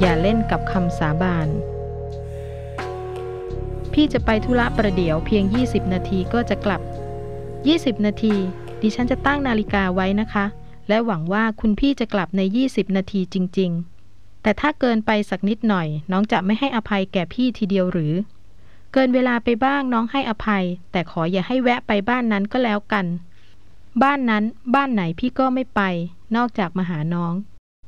อย่าเล่นกับคำสาบาน พี่จะไปธุระประเดี๋ยว เพียง 20 นาทีก็จะกลับ20 นาที ดิฉันจะตั้งนาฬิกาไว้นะคะ และหวังว่าคุณพี่จะกลับใน20 นาทีจริง ๆ แต่ถ้าเกินไปสักนิดหน่อย น้องจะไม่ให้อภัยแก่พี่ทีเดียวหรือ เกินเวลาไปบ้างน้องให้อภัย แต่ขออย่าให้แวะไปบ้านนั้นก็แล้วกัน บ้านนั้นบ้านไหนพี่ก็ไม่ไป นอกจากมาหาน้อง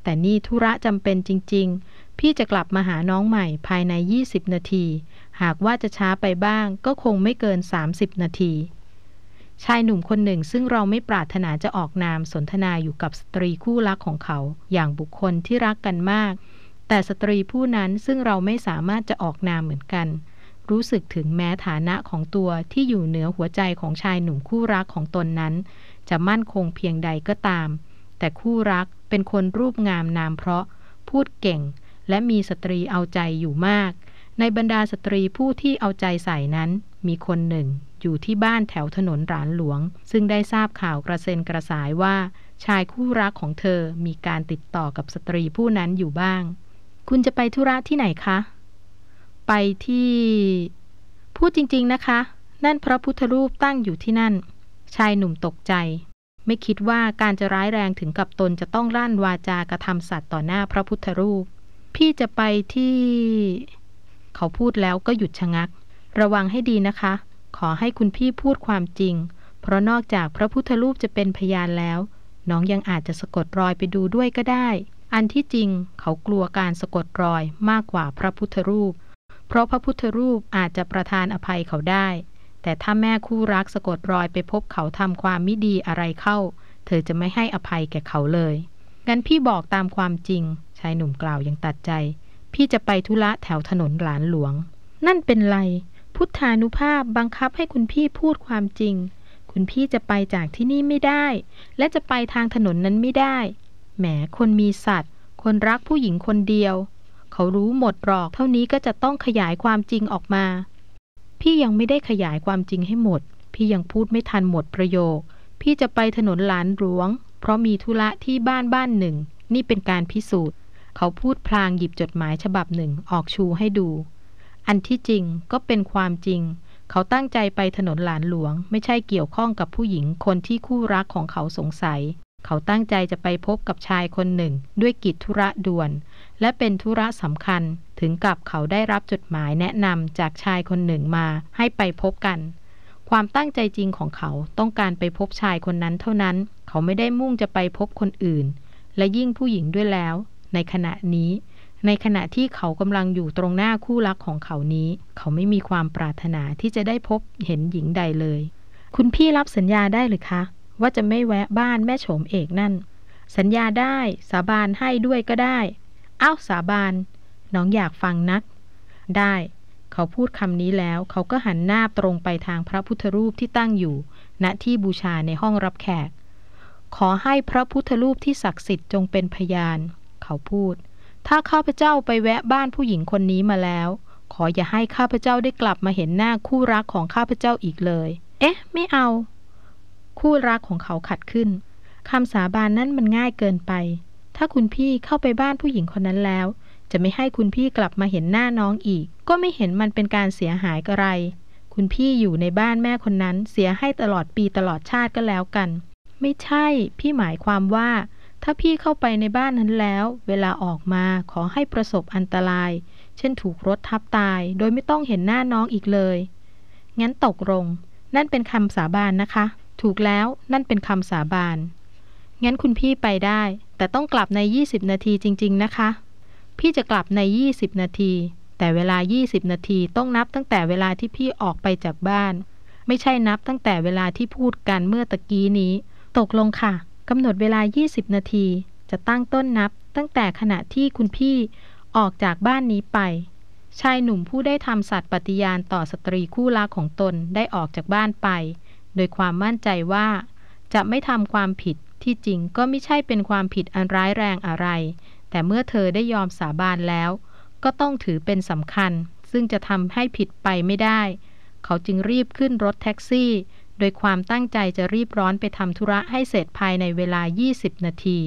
แต่นี่ธุระจำเป็นจริง ๆพี่จะกลับมาหาน้องใหม่ภายใน 20 นาที หากว่าจะช้าไปบ้างก็คงไม่เกิน 30 นาที ชายหนุ่มคนหนึ่งซึ่งเราไม่ปรารถนาจะออกนามสนทนาอยู่กับสตรีคู่รักของเขาอย่างบุคคลที่รักกันมาก แต่สตรีผู้นั้นซึ่งเราไม่สามารถจะออกนามเหมือนกัน รู้สึกถึงแม้ฐานะของตัวที่อยู่เหนือหัวใจของชายหนุ่มคู่รักของตนนั้น จะมั่นคงเพียงใดก็ตาม แต่คู่รักเป็นคนรูปงามนามเพราะพูดเก่งและมีสตรีเอาใจอยู่มาก ในบรรดาสตรีผู้ที่เอาใจใส่นั้น มีคนหนึ่งอยู่ที่บ้านแถวถนนหลานหลวง ซึ่งได้ทราบข่าวกระเซ็นกระสายว่า ชายคู่รักของเธอมีการติดต่อกับสตรีผู้นั้นอยู่บ้าง คุณจะไปธุระที่ไหนคะ ไปที่ พูดจริงๆ นะคะ นั่นพระพุทธรูปตั้งอยู่ที่นั่น ชายหนุ่มตกใจ ไม่คิดว่าการจะร้ายแรงถึงกับตนจะต้องลั่นวาจากระทำสัตว์ต่อหน้าพระพุทธรูปพี่จะไปที่เขาพูดแล้วก็หยุดชะงัก ระวังให้ดีนะคะ ขอให้คุณพี่พูดความจริง เพราะนอกจากพระพุทธรูปจะเป็นพยานแล้ว น้องยังอาจจะสะกดรอยไปดูด้วยก็ได้ อันที่จริงเขากลัวการสะกดรอยมากกว่าพระพุทธรูป เพราะพระพุทธรูปอาจจะประทานอภัยเขาได้ แต่ถ้าแม่คู่รักสะกดรอยไปพบเขาทำความมิดีอะไรเข้า เธอจะไม่ให้อภัยแก่เขาเลยงั้นพี่บอกตามความจริงชายหนุ่มกล่าวอย่างตัดใจ พี่จะไปธุระแถวถนนหลานหลวง นั่นเป็นไรพุทธานุภาพบังคับให้คุณพี่พูดความจริง คุณพี่จะไปจากที่นี่ไม่ได้ และจะไปทางถนนนั้นไม่ได้ แหมคนมีสัตว์ คนรักผู้หญิงคนเดียว เขารู้หมดหรอก เท่านี้ก็จะต้องขยายความจริงออกมา พี่ยังไม่ได้ขยายความจริงให้หมด พี่ยังพูดไม่ทันหมดประโยค พี่จะไปถนนหลานหลวงเพราะมีธุระที่บ้านบ้านหนึ่ง นี่เป็นการพิสูจน์ เขาพูดพลางหยิบจดหมายฉบับหนึ่งออกชูให้ดู อันที่จริงก็เป็นความจริง เขาตั้งใจไปถนนหลานหลวงไม่ใช่เกี่ยวข้องกับผู้หญิงคนที่คู่รักของเขาสงสัย เขาตั้งใจจะไปพบกับชายคนหนึ่ง ด้วยกิจธุระด่วน และเป็นธุระสำคัญถึงกับเขาได้รับจดหมายแนะนำจากชายคนหนึ่งมาให้ไปพบกันความตั้งใจจริงของเขาต้องการไปพบชายคนนั้นเท่านั้นเขาไม่ได้มุ่งจะไปพบคนอื่น และยิ่งผู้หญิงด้วยแล้ว ในขณะนี้ ในขณะที่เขากำลังอยู่ตรงหน้าคู่รักของเขานี้ เขาไม่มีความปรารถนาที่จะได้พบเห็นหญิงใดเลย คุณพี่รับสัญญาได้หรือคะว่าจะไม่แวะบ้านแม่โฉมเอกนั่น สัญญาได้สาบานให้ด้วยก็ได้อ้าวสาบานน้องอยากฟังนัก ได้เขาพูดคำนี้แล้ว เขาก็หันหน้าตรงไปทางพระพุทธรูปที่ตั้งอยู่ ณที่บูชาในห้องรับแขก ขอให้พระพุทธรูปที่ศักดิ์สิทธิ์จงเป็นพยานเขาพูด ถ้าข้าพเจ้าไปแวะบ้านผู้หญิงคนนี้มาแล้ว ขออย่าให้ข้าพเจ้าได้กลับมาเห็นหน้าคู่รักของข้าพเจ้าอีกเลย เอ๊ะ ไม่เอา คู่รักของเขาขัดขึ้น คำสาบานนั้นมันง่ายเกินไป ถ้าคุณพี่เข้าไปบ้านผู้หญิงคนนั้นแล้วจะไม่ให้คุณพี่กลับมาเห็นหน้าน้องอีก ก็ไม่เห็นมันเป็นการเสียหายอะไร คุณพี่อยู่ในบ้านแม่คนนั้น เสียให้ตลอดปีตลอดชาติก็แล้วกัน ไม่ใช่ พี่หมายความว่า ถ้าพี่เข้าไปในบ้านนั้นแล้ว เวลาออกมาขอให้ประสบอันตราย เช่นถูกรถทับตาย โดยไม่ต้องเห็นหน้าน้องอีกเลย งั้นตกลง นั่นเป็นคำสาบานนะคะ ถูกแล้วนั่นเป็นคำสาบาน งั้นคุณพี่ไปได้ แต่ต้องกลับใน20นาทีจริง ๆ นะคะพี่จะกลับใน 20 นาที แต่เวลา 20 นาทีต้องนับตั้งแต่เวลาที่พี่ออกไปจากบ้าน ไม่ใช่นับตั้งแต่เวลาที่พูดกันเมื่อตะกี้นี้ ตกลงค่ะ กำหนดเวลา 20 นาที จะตั้งต้นนับตั้งแต่ขณะที่คุณพี่ออกจากบ้านนี้ไป ชายหนุ่มผู้ได้ทำสัตย์ปฏิญาณต่อสตรีคู่รักของตนได้ออกจากบ้านไป โดยความมั่นใจว่า จะไม่ทำความผิดที่จริงก็ไม่ใช่เป็นความผิดอันร้ายแรงอะไรแต่เมื่อเธอได้ยอมสาบานแล้ว ก็ต้องถือเป็นสำคัญ ซึ่งจะทำให้ผิดไปไม่ได้ เขาจึงรีบขึ้นรถแท็กซี่ โดยความตั้งใจจะรีบร้อนไปทำธุระให้เสร็จภายในเวลา 20 นาที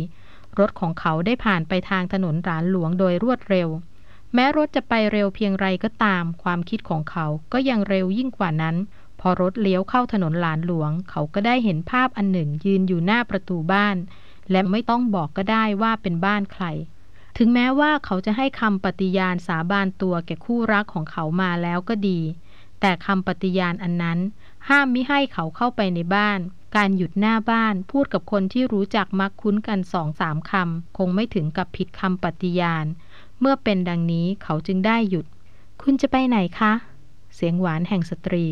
รถของเขาได้ผ่านไปทางถนนหลานหลวงโดยรวดเร็ว แม้รถจะไปเร็วเพียงไรก็ตาม ความคิดของเขาก็ยังเร็วยิ่งกว่านั้น พอรถเลี้ยวเข้าถนนหลานหลวง เขาก็ได้เห็นภาพอันหนึ่งยืนอยู่หน้าประตูบ้าน และไม่ต้องบอกก็ได้ว่าเป็นบ้านใครถึงแม้ว่าเขาจะให้คำปฏิญาณสาบานตัวแก่คู่รักของเขามาแล้วก็ดี แต่คำปฏิญาณอันนั้น ห้ามมิให้เขาเข้าไปในบ้าน การหยุดหน้าบ้าน พูดกับคนที่รู้จักมักคุ้นกันสองสามคำคงไม่ถึงกับผิดคำปฏิญาณ เมื่อเป็นดังนี้เขาจึงได้หยุด คุณจะไปไหนคะ เสียงหวานแห่งสตรี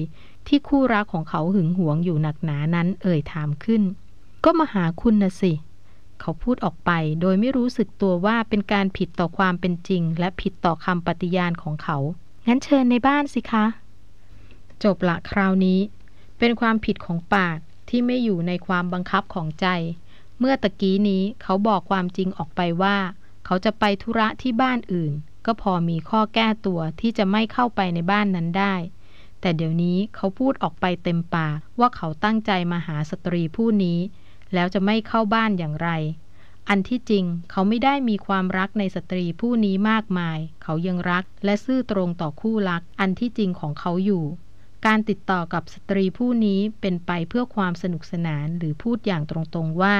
ที่คู่รักของเขาหึงหวงอยู่หนักหนานั้น เอ่ยถามขึ้น ก็มาหาคุณนะสิเขาพูดออกไปโดยไม่รู้สึกตัวว่าเป็นการผิดต่อความเป็นจริง และผิดต่อคำปฏิญาณของเขา งั้นเชิญในบ้านสิคะ จบละคราวนี้ เป็นความผิดของปากที่ไม่อยู่ในความบังคับของใจ เมื่อตะกี้นี้เขาบอกความจริงออกไปว่า เขาจะไปธุระที่บ้านอื่น ก็พอมีข้อแก้ตัวที่จะไม่เข้าไปในบ้านนั้นได้ แต่เดี๋ยวนี้เขาพูดออกไปเต็มปากว่าเขาตั้งใจมาหาสตรีผู้นี้แล้วจะไม่เข้าบ้านอย่างไร อันที่จริง เขาไม่ได้มีความรักในสตรีผู้นี้มากมาย เขายังรักและซื่อตรงต่อคู่รัก อันที่จริงของเขาอยู่ การติดต่อกับสตรีผู้นี้เป็นไปเพื่อความสนุกสนานหรือพูดอย่างตรงๆว่า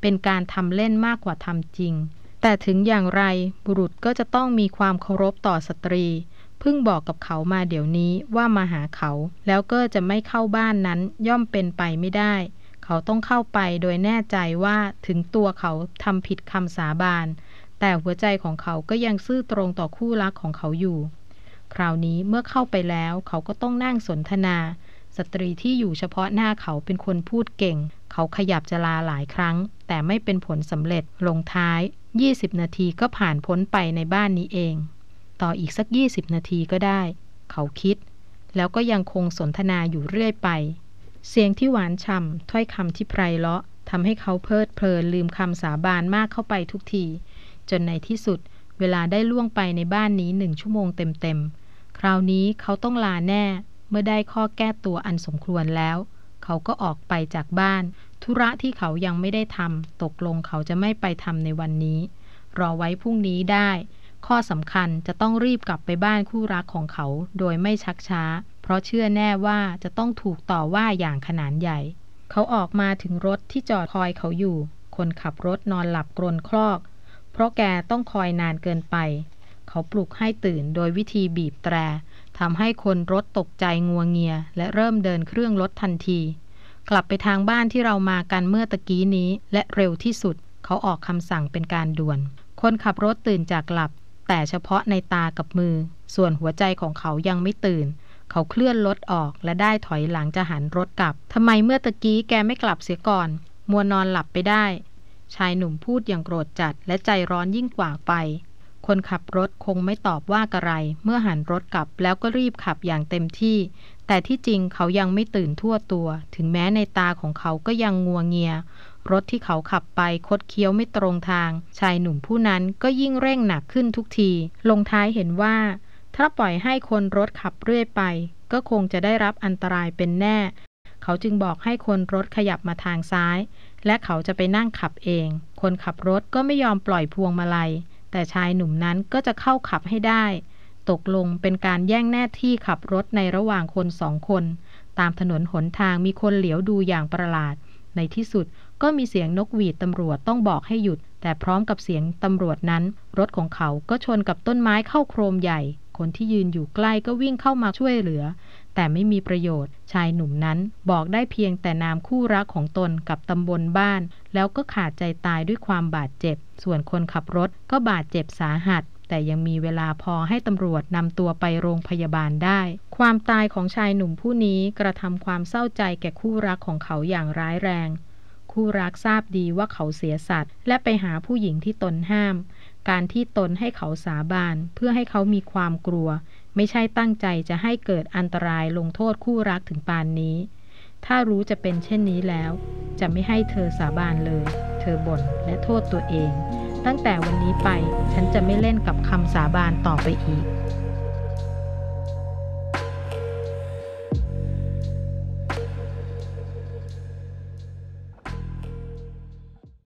เป็นการทำเล่นมากกว่าทำจริง แต่ถึงอย่างไรบุรุษก็จะต้องมีความเคารพต่อสตรี เพิ่งบอกกับเขามาเดี๋ยวนี้ว่ามาหาเขา แล้วก็จะไม่เข้าบ้านนั้นย่อมเป็นไปไม่ได้เขาต้องเข้าไปโดยแน่ใจว่าถึงตัวเขาทำผิดคำสาบาน แต่หัวใจของเขาก็ยังซื่อตรงต่อคู่รักของเขาอยู่ คราวนี้เมื่อเข้าไปแล้วเขาก็ต้องนั่งสนทนา สตรีที่อยู่เฉพาะหน้าเขาเป็นคนพูดเก่ง เขาขยับจะลาหลายครั้ง แต่ไม่เป็นผลสำเร็จลงท้าย 20 นาทีก็ผ่านพ้นไปในบ้านนี้เอง ต่ออีกสัก 20 นาทีก็ได้ เขาคิด แล้วก็ยังคงสนทนาอยู่เรื่อยไปเสียงที่หวานฉ่ำถ้อยคำที่ไพเราะทำให้เขาเพลิดเพลินลืมคำสาบานมากเข้าไปทุกที จนในที่สุด เวลาได้ล่วงไปในบ้านนี้หนึ่งชั่วโมงเต็มๆ คราวนี้เขาต้องลาแน่ เมื่อได้ข้อแก้ตัวอันสมควรแล้ว เขาก็ออกไปจากบ้าน ธุระที่เขายังไม่ได้ทำตกลงเขาจะไม่ไปทำในวันนี้ รอไว้พรุ่งนี้ได้ ข้อสำคัญจะต้องรีบกลับไปบ้านคู่รักของเขาโดยไม่ชักช้าเพราะเชื่อแน่ว่าจะต้องถูกต่อว่าอย่างขนานใหญ่ เขาออกมาถึงรถที่จอดคอยเขาอยู่ คนขับรถนอนหลับกรนคลอก เพราะแกต้องคอยนานเกินไป เขาปลุกให้ตื่นโดยวิธีบีบแตรทำให้คนรถตกใจงัวงเงียและเริ่มเดินเครื่องรถทันที กลับไปทางบ้านที่เรามากันเมื่อตะกี้นี้และเร็วที่สุด เขาออกคำสั่งเป็นการด่วน คนขับรถตื่นจากหลับ แต่เฉพาะในตากับมือ ส่วนหัวใจของเขายังไม่ตื่นเขาเคลื่อนรถออกและได้ถอยหลังจะหันรถกลับ ทำไมเมื่อตะกี้แกไม่กลับเสียก่อน มัวนอนหลับไปได้ ชายหนุ่มพูดอย่างโกรธจัดและใจร้อนยิ่งกว่าไป คนขับรถคงไม่ตอบว่าอะไร เมื่อหันรถกลับแล้วก็รีบขับอย่างเต็มที่ แต่ที่จริงเขายังไม่ตื่นทั่วตัว ถึงแม้ในตาของเขาก็ยังงัวเงีย รถที่เขาขับไปคดเคี้ยวไม่ตรงทาง ชายหนุ่มผู้นั้นก็ยิ่งเร่งหนักขึ้นทุกที ลงท้ายเห็นว่าถ้าปล่อยให้คนรถขับเรื่อยไป ก็คงจะได้รับอันตรายเป็นแน่ เขาจึงบอกให้คนรถขยับมาทางซ้าย และเขาจะไปนั่งขับเอง คนขับรถก็ไม่ยอมปล่อยพวงมาลัย แต่ชายหนุ่มนั้นก็จะเข้าขับให้ได้ ตกลงเป็นการแย่งหน้าที่ขับรถในระหว่างคนสองคน ตามถนนหนทางมีคนเหลียวดูอย่างประหลาด ในที่สุดก็มีเสียงนกหวีดตำรวจต้องบอกให้หยุด แต่พร้อมกับเสียงตำรวจนั้น รถของเขา ก็ชนกับต้นไม้เข้าโครมใหญ่คนที่ยืนอยู่ใกล้ก็วิ่งเข้ามาช่วยเหลือ แต่ไม่มีประโยชน์ ชายหนุ่มนั้นบอกได้เพียงแต่นามคู่รักของตนกับตำบลบ้าน แล้วก็ขาดใจตายด้วยความบาดเจ็บ ส่วนคนขับรถก็บาดเจ็บสาหัส แต่ยังมีเวลาพอให้ตำรวจนำตัวไปโรงพยาบาลได้ ความตายของชายหนุ่มผู้นี้กระทำความเศร้าใจแก่คู่รักของเขาอย่างร้ายแรง คู่รักทราบดีว่าเขาเสียสัตว์ และไปหาผู้หญิงที่ตนห้ามการที่ตนให้เขาสาบานเพื่อให้เขามีความกลัว ไม่ใช่ตั้งใจจะให้เกิดอันตรายลงโทษคู่รักถึงปานนี้ ถ้ารู้จะเป็นเช่นนี้แล้ว จะไม่ให้เธอสาบานเลยเธอบ่นและโทษตัวเอง ตั้งแต่วันนี้ไปฉันจะไม่เล่นกับคำสาบานต่อไปอีก